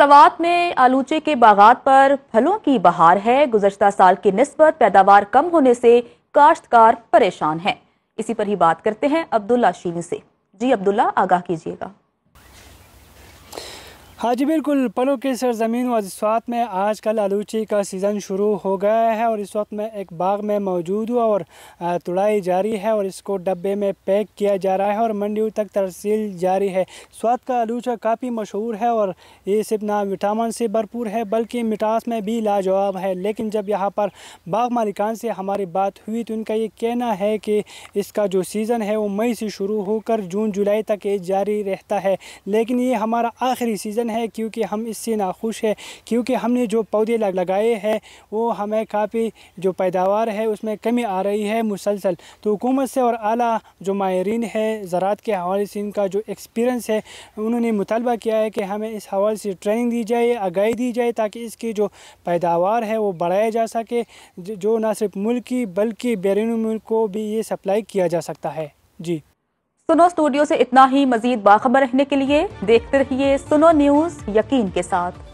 सवात में आलूचे के बागात पर फलों की बहार है गुजशत साल की नस्बत पैदावार कम होने से काश्तकार परेशान है इसी पर ही बात करते हैं अब्दुल्ला शीनी से जी अब्दुल्ला आगाह कीजिएगा हाँ जी बिल्कुल पलों की सरजमीन वजस्वात में आज कल आलूची का सीज़न शुरू हो गया है और इस वक्त मैं एक बाग में मौजूद हूँ और तुड़ाई जारी है और इसको डब्बे में पैक किया जा रहा है और मंडियों तक तरसील जारी है स्वाद का आलूचा काफ़ी मशहूर है और ये सिर्फ ना विटामिन से भरपूर है बल्कि मिठास में भी लाजवाब है लेकिन जब यहाँ पर बाग मालिकान से हमारी बात हुई तो उनका ये कहना है कि इसका जो सीज़न है वो मई से शुरू होकर जून जुलाई तक ये जारी रहता है लेकिन ये हमारा आखिरी सीज़न है है क्योंकि हम इससे नाखुश है क्योंकि हमने जो पौधे लगाए हैं वो हमें काफ़ी जो पैदावार है उसमें कमी आ रही है मुसलसल तो हुकूमत से और अली जो माहरीन है ज़रात के हवाले से इनका जो एक्सपीरियंस है उन्होंने मुतालबा किया है कि हमें इस हवाले से ट्रेनिंग दी जाए आगाही दी जाए ताकि इसकी जो पैदावार है वो बढ़ाया जा सके जो ना सिर्फ मुल्क की बल्कि बैरून मुल्क को भी ये सप्लाई किया जा सकता है जी सुनो स्टूडियो से इतना ही मजीद बाखबर रहने के लिए देखते रहिए सुनो न्यूज यकीन के साथ